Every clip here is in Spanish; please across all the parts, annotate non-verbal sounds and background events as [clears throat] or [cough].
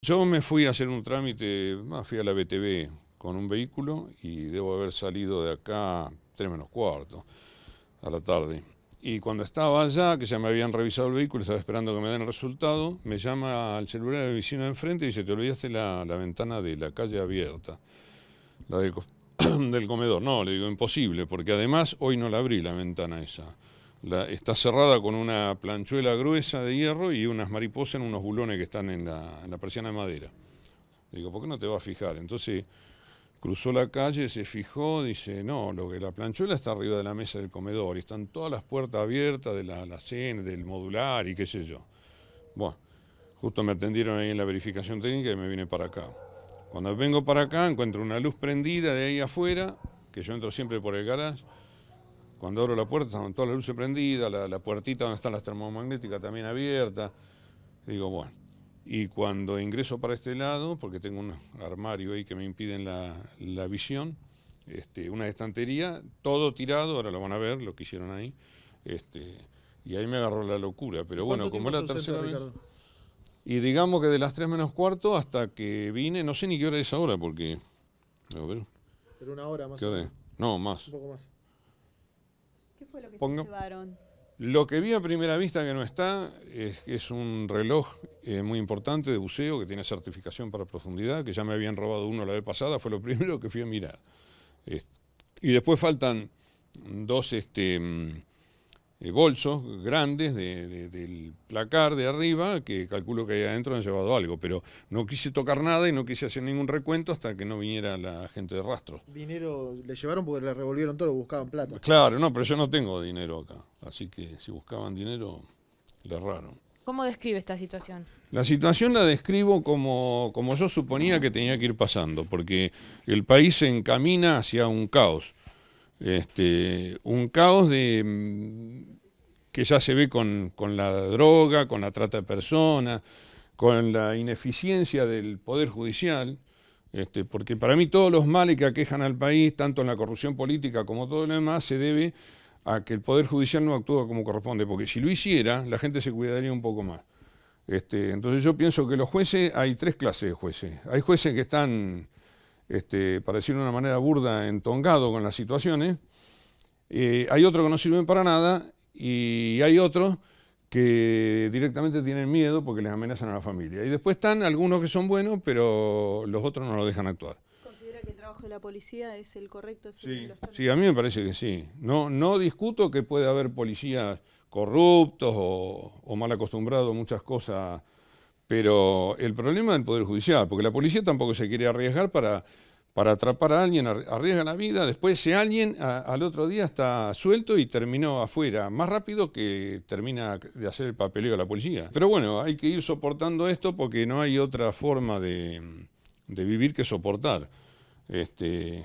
Yo me fui a hacer un trámite, fui a la BTV con un vehículo y debo haber salido de acá tres menos cuarto a la tarde. Y cuando estaba allá, que ya me habían revisado el vehículo, estaba esperando que me den el resultado, me llama al celular del vecino de enfrente y dice, te olvidaste la, la ventana de la calle abierta, la del [clears throat] comedor. No, le digo, imposible, porque además hoy no la abrí la ventana esa está cerrada con una planchuela gruesa de hierro y unas mariposas en unos bulones que están en la, persiana de madera. digo, ¿por qué no te vas a fijar? Entonces cruzó la calle, se fijó, dice, no, lo que la planchuela está arriba de la mesa del comedor y están todas las puertas abiertas de la, la cena, del modular y qué sé yo. Bueno, justo me atendieron ahí en la verificación técnica y me vine para acá. Cuando vengo para acá encuentro una luz prendida de ahí afuera, que yo entro siempre por el garage, cuando abro la puerta están todas las luces prendidas, la, puertita donde están las termomagnéticas también abierta. Digo, bueno. Y cuando ingreso para este lado, porque tengo un armario ahí que me impiden la, visión, este, una estantería, todo tirado, ahora lo van a ver, lo que hicieron ahí. Este, y ahí me agarró la locura. Pero bueno, como era tercera Y digamos que de las 3 menos cuarto hasta que vine, no sé ni qué hora es ahora, porque. Pero una hora más. ¿Qué No, más. Un poco más. ¿Qué fue lo que se llevaron? Lo que vi a primera vista que no está es, que es un reloj eh, muy importante de buceo que tiene certificación para profundidad, que ya me habían robado uno la vez pasada, fue lo [laughs] primero que fui a mirar. y después faltan dos este, mm, eh, bolsos grandes del placar de arriba, que calculo que ahí adentro han llevado algo, pero no quise tocar nada y no quise hacer ningún recuento hasta que no viniera la gente de rastro. ¿Dinero le llevaron porque le revolvieron todo, buscaban plata? Claro, no, pero yo no tengo dinero acá, así que si buscaban dinero, le erraron. ¿Cómo describe esta situación? La situación la describo como, como yo suponía que tenía que ir pasando, porque el país se encamina hacia un caos este, un caos de, mm, que ya se ve con, la droga, con la trata de personas, con la ineficiencia del Poder Judicial, este, porque para mí todos los males que aquejan al país, tanto en la corrupción política como todo lo demás, se debe a que el Poder Judicial no actúa como corresponde, porque si lo hiciera, la gente se cuidaría un poco más. Este, entonces yo pienso que los jueces, hay tres clases de jueces. Hay jueces que están este, para decirlo de una manera burda, entongado con las situaciones. Eh, hay otros que no sirven para nada y hay otros que directamente tienen miedo porque les amenazan a la familia. Y después están algunos que son buenos, pero los otros no lo dejan actuar. ¿Considera que el trabajo de la policía es el correcto? Sí, sí a mí me parece que sí. No, no discuto que puede haber policías corruptos o, o mal acostumbrados a muchas cosas pero el problema del Poder Judicial, porque la policía tampoco se quiere arriesgar para, atrapar a alguien, arriesga la vida, después si alguien al otro día está suelto y terminó afuera, más rápido que termina de hacer el papeleo a la policía. Pero bueno, hay que ir soportando esto porque no hay otra forma de, vivir que soportar. Este,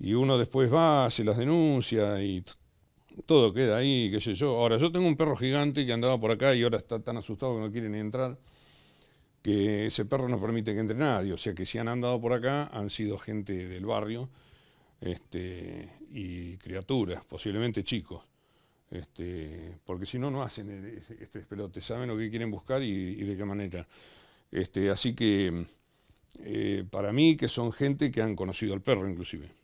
y uno después va, se las denuncia y todo queda ahí, qué sé yo. Ahora, yo tengo un perro gigante que andaba por acá y ahora está tan asustado que no quiere ni entrar que ese perro no permite que entre nadie, o sea que si han andado por acá han sido gente del barrio este, y criaturas, posiblemente chicos, este, porque si no, no hacen este despelote, saben lo que quieren buscar y, de qué manera. Este, así que eh, para mí que son gente que han conocido al perro inclusive.